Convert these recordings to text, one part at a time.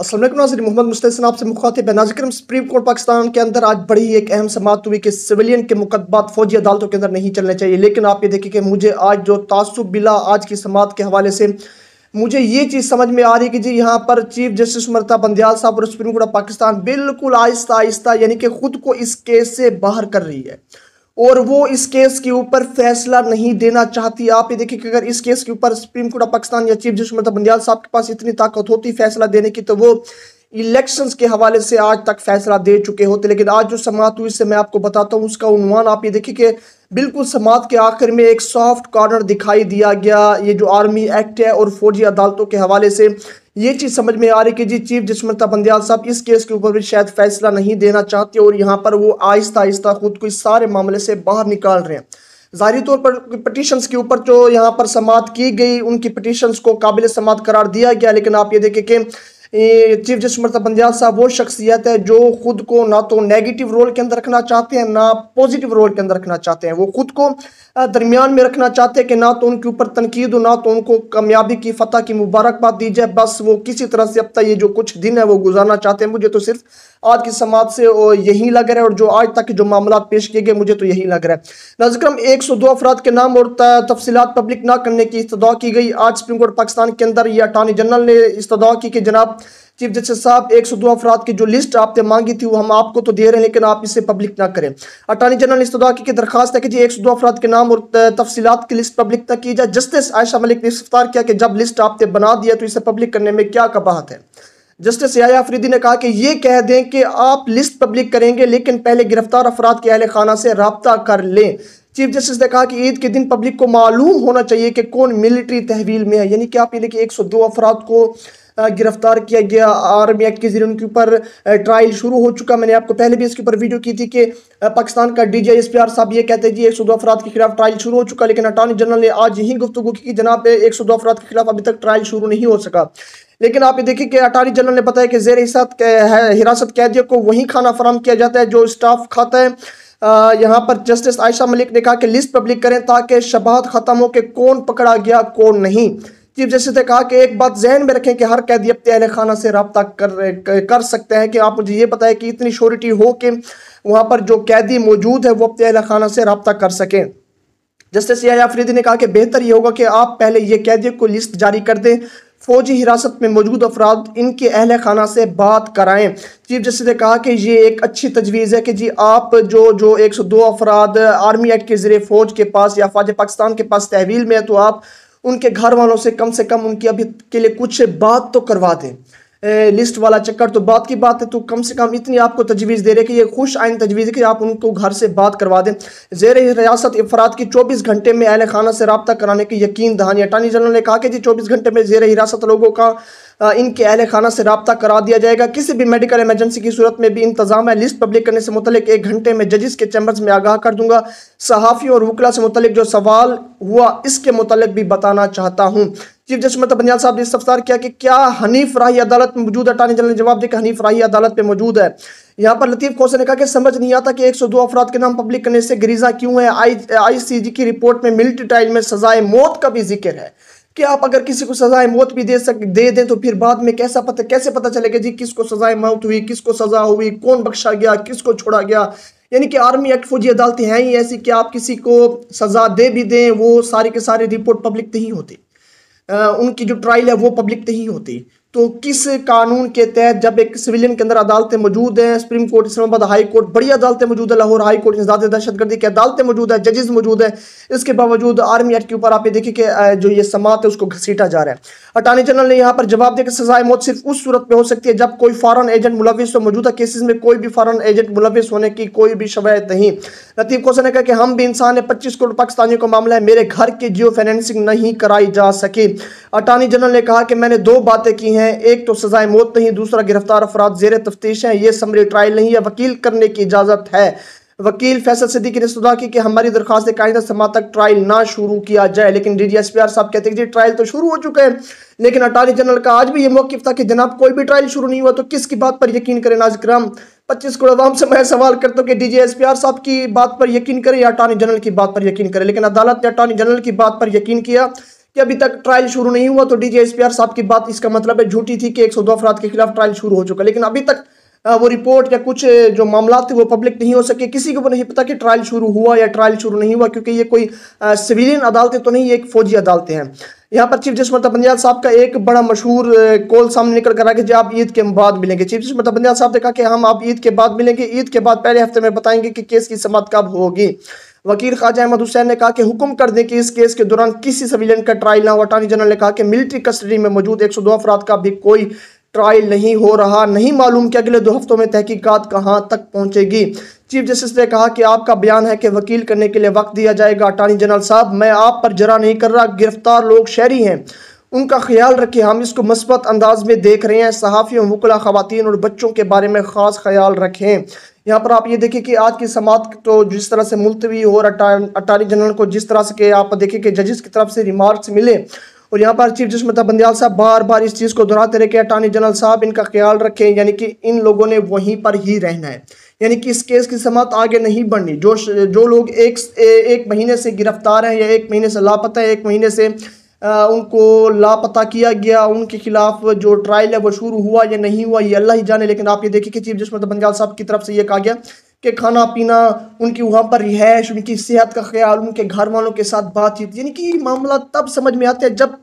असल नाजिर मोहम्मद मुस्तैसन आपसे मुखातिब है नाजिक्रम सुप्रीम कोर्ट पाकिस्तान के अंदर आज बड़ी एक अहम समात हुई कि सिविलियन के मुकदमा फौजी अदालतों के अंदर नहीं चलने चाहिए लेकिन आप ये देखिए कि मुझे आज जो तासुब बिला आज की समात के हवाले से मुझे ये चीज़ समझ में आ रही कि जी यहाँ पर चीफ जस्टिस मरता बंदयाल साहब और सुप्रीम कोर्ट ऑफ पाकिस्तान बिल्कुल आहिस्ता आहिस्ता यानी कि खुद को इस केस से बाहर कर रही है और वो इस केस के ऊपर फैसला नहीं देना चाहती आप ये देखिए कि अगर इस केस के ऊपर सुप्रीम कोर्ट ऑफ पाकिस्तान या चीफ जस्टिस मतलब बंदियाल साहब के पास इतनी ताकत होती फैसला देने की तो वो इलेक्शंस के हवाले से आज तक फैसला दे चुके होते लेकिन आज जो समात हुई इससे मैं आपको बताता हूँ उसका उन्वान आप ये देखिए कि बिल्कुल समात के आखिर में एक सॉफ्ट कॉर्नर दिखाई दिया गया ये जो आर्मी एक्ट है और फौजी अदालतों के हवाले से ये चीज़ समझ में आ रही कि जी चीफ जसमंता बंदयाल साहब इस केस के ऊपर भी शायद फैसला नहीं देना चाहते और यहाँ पर वो आहिस्ता आहिस्ता खुद को इस सारे मामले से बाहर निकाल रहे हैं ज़ाहरी तौर पर पटिशन के ऊपर जो यहाँ पर समात की गई उनकी पटिशन को काबिल समात करार दिया गया लेकिन आप ये देखें कि चीफ जस्टिस मरता पंजाब साहब वो शख्सियत है जो खुद को ना तो नेगेटिव रोल के अंदर रखना चाहते हैं ना पॉजिटिव रोल के अंदर रखना चाहते हैं वो खुद को दरमियान में रखना चाहते हैं कि ना तो उनके ऊपर तनकीद हो ना तो उनको कामयाबी की फतह की मुबारकबाद दी जाए बस वो किसी तरह से अब तक ये जो कुछ दिन है वो गुजारना चाहते हैं मुझे तो सिर्फ आज की समाज से यही लग रहा है और जो आज तक जो मामला पेश किए गए मुझे तो यही लग रहा है नजक्रम एक सौ दो अफराद के नाम और तफसीत पब्लिक ना करने की इस्तः की गई आज सुप्रीम कोर्ट पाकिस्तान के अंदर ये अटारनी जनरल ने इस्तः की कि जनाब चीफ जस्टिस साहब एक सौ दो अफराद की जो लिस्ट आपने मांगी थी वो हम आपको तो दे रहे हैं लेकिन आप इसे पब्लिक ना करें अटॉर्नी जनरल इस की दरखास्त है कि जी एक सौ दो अफराद के नाम और तफसीत की लिस्ट पब्लिक ना की जाए जस्टिस आयशा मलिक ने गिरफ्तार किया कि जब लिस्ट आपने बना दिया तो इसे पब्लिक करने में क्या कबाहत है जस्टिस याया अफरीदी ने कहा कि ये कह दें कि आप लिस्ट पब्लिक करेंगे लेकिन पहले गिरफ्तार अफराद के अहल खाना से रबता कर लें चीफ जस्टिस ने कहा कि ईद के दिन पब्लिक को मालूम होना चाहिए कि कौन मिलिट्री तहवील में है यानी कि आप ये देखिए एक सौ दो अफराद को गिरफ्तार किया गया आर्मी एक्ट के जरिए उनके ऊपर ट्रायल शुरू हो चुका मैंने आपको पहले भी इसके ऊपर वीडियो की थी कि पाकिस्तान का D G S P R साहब ये कहते हैं जी एक सौ दो अफराद के खिलाफ ट्रायल शुरू हो चुका लेकिन अटॉर्नी जनरल ने आज यही गुफ्तु की जनाब एक सौ दो अफराद के खिलाफ अभी तक ट्रायल शुरू नहीं हो सका लेकिन आप ये देखिए कि अटारी जनरल ने बताया कि जेर हिरासत हिरासत कैदियों को वही खाना फराम किया जाता है जो स्टाफ खाता है यहाँ पर जस्टिस आयशा मलिक ने कहा कि लिस्ट पब्लिक करें ताकि शबाहत ख़त्म हो कि कौन पकड़ा गया कौन नहीं चीफ जस्टिस ने कहा कि एक बात जहन में रखें कि हर कैदी अपने अहल खाना से रबता कर कर सकते हैं कि आप मुझे ये बताएं कि इतनी श्योरिटी हो कि वहाँ पर जो कैदी मौजूद है वो अपने अहल खाना से रबता कर सकें जस्टिस या आई ने कहा कि बेहतर ये होगा कि आप पहले ये कैदी को लिस्ट जारी कर दें फौजी हिरासत में मौजूद अफराद इनके अहल खाना से बात कराएं चीफ जस्टिस ने कहा कि ये एक अच्छी तजवीज़ है कि जी आप जो जो एक सौ दो अफराद आर्मी एक्ट के ज़रिए फ़ौज के पास या फौज पाकिस्तान के पास तहवील में है तो आप उनके घर वालों से कम से कम उनकी अभी के लिए कुछ बात तो करवा दें लिस्ट वाला चक्कर तो बात की बात है तो कम से कम इतनी आपको तजवीज़ दे रहे कि ये खुश आइन तजवीज़ है कि आप उनको घर से बात करवा दें जेर रियासत अफराद की चौबीस घंटे में अहल खाना से रबता कराने की यकीन दहानी अटानी जनरल ने कहा कि जी चौबीस घंटे में जेर हिरासत लोगों का इनके अहल खाना से रबता करा दिया जाएगा किसी भी मेडिकल एमरजेंसी की सूरत में भी इंतजाम है लिस्ट पब्लिक करने से मुतल एक घंटे में जजिस के चैम्बर्स में आगाह कर दूंगा सहाफियों और वकला से मुतलिक जो सवाल हुआ इसके मुतल भी बताना चाहता हूँ चीफ जस्टिस मतलब बनियाल साहब ने इस्तफसार किया कि क्या हनीफ राही अदालत में मौजूद टानी जनरल ने जवाब दिया हनीफ राही अदालत में मौजूद है यहाँ पर लतीफ़ कोसे ने कहा कि समझ नहीं आता कि 102 अफराद के नाम पब्लिक करने से गरीजा क्यों है आई आईसीजी की रिपोर्ट में मिल्टी ट्रायल में सजाए मौत का भी जिक्र है कि आप अगर किसी को सजाए मौत भी दे सक दे दें तो फिर बाद में कैसा पता कैसे पता चलेगा जी किसको सजाए मौत हुई किसको सजा हुई कौन बख्शा गया किसको छोड़ा गया यानी कि आर्मी एक्ट फौजी अदालतें हैं ही ऐसी कि आप किसी को सजा दे भी दें वो सारी के सारे रिपोर्ट पब्लिक नहीं होती उनकी जो ट्रायल है वो पब्लिक नहीं होती तो किस कानून के तहत जब एक सिविलियन के अंदर अदालतें मौजूद हैं supreme court Islamabad high court बड़ी अदालतें मौजूद है लाहौर हाई कोर्ट दहशत दहशतगर्दी की अदालतें मौजूद है जजेस मौजूद है इसके बावजूद आर्मी एक्ट के ऊपर आप ये देखिए कि जो ये समात है उसको घसीटा जा रहा है अटॉर्नी जनरल ने यहाँ पर जवाब दिया कि सजाए मौत सिर्फ उस सूरत में हो सकती है जब कोई फॉरन एजेंट मुलविस हो मौजूदा केसेज में कोई भी फॉरन एजेंट मुलविस होने की कोई भी शवायत नहीं लतीफ़ कोसा ने कहा कि हम भी इंसान है पच्चीस करोड़ पाकिस्तानियों का मामला है मेरे घर की जियो फाइनेंसिंग नहीं कराई जा सकी अटॉनी जनरल ने कहा कि मैंने दो बातें की हैं हैं एक तो सजाए मौत नहीं दूसरा गिरफ्तार अफराद जेर तफ्तीश हैं ये समरी ट्रायल नहीं है वकील करने की इजाज़त है वकील फैसल सिद्दीकी ने सुधा की कि हमारी दरखास्त कायदा समा तक ट्रायल ना शुरू किया जाए लेकिन D D S P R साहब कहते हैं कि ट्रायल तो शुरू हो चुके हैं लेकिन अटारी जनरल का आज भी ये मौकफ था कि जनाब कोई भी ट्रायल शुरू नहीं हुआ तो किसकी बात पर यकीन करें नाज कराम पच्चीस करोड़ आवाम से मैं सवाल करता हूँ कि D G S P R साहब की बात पर यकीन करें या अटारी जनरल की बात पर यकीन करें लेकिन अदालत ने अटारी जनरल की बात पर यकीन किया कि अभी तक ट्रायल शुरू नहीं हुआ तो डीजे एसपीआर साहब की बात इसका मतलब है झूठी थी कि एक सौ के खिलाफ ट्रायल शुरू हो चुका लेकिन अभी तक वो रिपोर्ट या कुछ जो मामला थे वो पब्लिक नहीं हो सके किसी को नहीं पता कि ट्रायल शुरू हुआ या ट्रायल शुरू नहीं हुआ क्योंकि ये कोई सिविलियन अदालतें तो नहीं ये एक फौजी अदालतें हैं यहाँ पर चीफ जस्टिस मतलब पंजाब साहब का एक बड़ा मशहूर कॉल सामने निकल कर आ गया कि आप ईद के बाद मिलेंगे चीफ जस्टिस मतलब पंजाब साहब ने कहा कि हम आप ईद के बाद मिलेंगे ईद के बाद पहले हफ्ते में बताएंगे कि केस की समाप्त कब होगी वकील खाजा अहमद हुसैन ने कहा कि हुक्म कर दें कि इस केस के दौरान किसी सविलियन का ट्रायल ना हो अटॉर्नी जनरल ने कहा कि मिलिट्री कस्टडी में मौजूद एक सौ दो अफराद का भी कोई ट्रायल नहीं हो रहा नहीं मालूम कि अगले दो हफ्तों में तहकीकात कहाँ तक पहुँचेगी चीफ जस्टिस ने कहा कि आपका बयान है कि वकील करने के लिए वक्त दिया जाएगा अटॉर्नी जनरल साहब मैं आप पर जरा नहीं कर रहा गिरफ्तार लोग शहरी हैं उनका ख्याल रखें हम इसको मस्बत अंदाज में देख रहे हैं सहाफ़ियों वकला ख़वान और बच्चों के बारे में ख़ास ख्याल रखें यहाँ पर आप ये देखिए कि आज की समाप्त तो जिस तरह से मुलतवी और अटारी जनरल को जिस तरह से आप देखिए कि जजेस की तरफ से रिमार्क्स मिले और यहाँ पर चीफ जस्टिस ममता बंदियाल साहब बार बार इस चीज़ को दोहराते रहे कि अटारनी जनरल साहब इनका ख्याल रखें यानी कि इन लोगों ने वहीं पर ही रहना है यानी कि इस केस की समाप्त आगे नहीं बढ़नी जो जो लोग एक एक महीने से गिरफ्तार हैं या एक महीने से लापता है एक महीने से उनको लापता किया गया उनके खिलाफ जो ट्रायल है वो शुरू हुआ या नहीं हुआ ये अल्लाह ही जाने लेकिन आप ये देखिए कि चीफ जस्टिस बंगाल साहब की तरफ से ये कहा गया कि खाना पीना उनकी वहाँ पर रिहाइश उनकी सेहत का ख्याल उनके घर वालों के साथ बातचीत यानी कि मामला तब समझ में आता है जब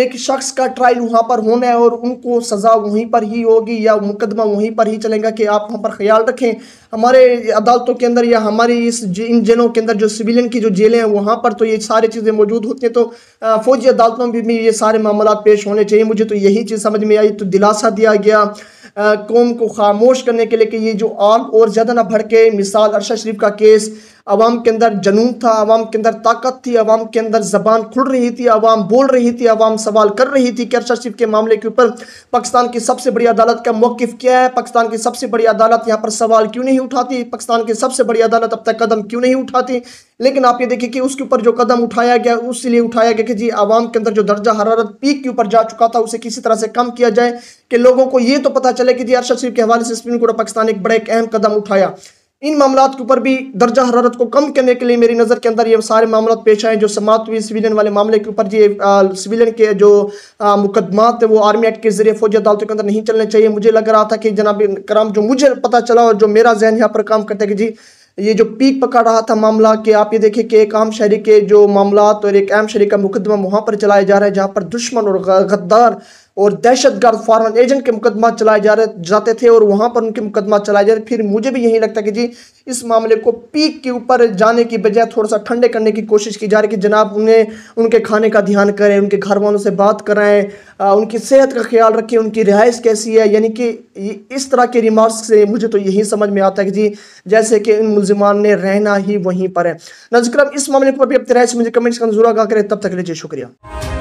एक शख्स का ट्रायल वहाँ पर होना है और उनको सज़ा वहीं पर ही होगी या मुकदमा वहीं पर ही चलेगा कि आप वहाँ पर ख्याल रखें हमारे अदालतों के अंदर या हमारी इस इन जेलों के अंदर जो सिविलियन की जो जेलें हैं वहाँ पर तो ये सारी चीज़ें मौजूद होती हैं तो फौजी अदालतों में भी ये सारे मामला पेश होने चाहिए मुझे तो यही चीज़ समझ में आई तो दिलासा दिया गया कौम को खामोश करने के लिए कि ये जो आग और ज़्यादा ना भड़के मिसाल अरशद शरीफ का केस आवाम के अंदर जनून था आवाम के अंदर ताकत थी आवाम के अंदर जबान खुल रही थी आवाम बोल रही थी आवाम सवाल कर रही थी कि अरशद शरीफ के मामले के ऊपर पाकिस्तान की सबसे बड़ी अदालत का मौकफ़ क्या है पाकिस्तान की सबसे बड़ी अदालत यहाँ पर सवाल क्यों नहीं नहीं उठाती पाकिस्तान की सबसे बड़ी अदालत अब तक कदम क्यों नहीं उठाती लेकिन आप ये देखिए कि उसके ऊपर जो कदम उठाया गया उस लिए उठाया गया कि जी आवाम के अंदर जो दर्जा हरारत पीक के ऊपर जा चुका था उसे किसी तरह से कम किया जाए कि लोगों को ये तो पता चले कि जी अरशद शरीफ के हवाले से सुप्रीम कोर्ट ऑफ पाकिस्तान एक बड़े अहम कदम उठाया इन मामला के ऊपर भी दर्जा हरारत को कम करने के लिए मेरी नज़र के अंदर ये सारे मामला पेश आए जो समात हुई सिविलियन वाले मामले के ऊपर ये सिविलियन के जो मुकदमा थे वो आर्मी एक्ट के जरिए फौजी अदालतों के अंदर नहीं चलने चाहिए मुझे लग रहा था कि जनाब कराम जो मुझे पता चला और जो मेरा जहन यहाँ पर काम करता है कि जी ये जो पीक पकड़ रहा था मामला कि आप ये देखें कि एक आम शहरी के जो मामला और एक आम शहरी का मुकदमा वहाँ पर चलाया जा रहा है जहाँ पर दुश्मन और गद्दार और दहशतगर्द फॉरन एजेंट के मुकदमा चलाए जा रहे जाते थे और वहाँ पर उनके मुकदमा चलाए जा रहे फिर मुझे भी यही लगता है कि जी इस मामले को पीक के ऊपर जाने की बजाय थोड़ा सा ठंडे करने की कोशिश की जा रही है कि जनाब उन्हें उनके खाने का ध्यान करें उनके घर वालों से बात कराएं उनकी सेहत का ख्याल रखें उनकी रिहाइश कैसी है यानी कि इस तरह के रिमार्क्स से मुझे तो यही समझ में आता है कि जी जैसे कि इन मुलजमान ने रहना ही वहीं पर है नजक्रम इस मामले पर भी अब राय मुझे कमेंट्स का जरूर आगा करें तब तक लीजिए शुक्रिया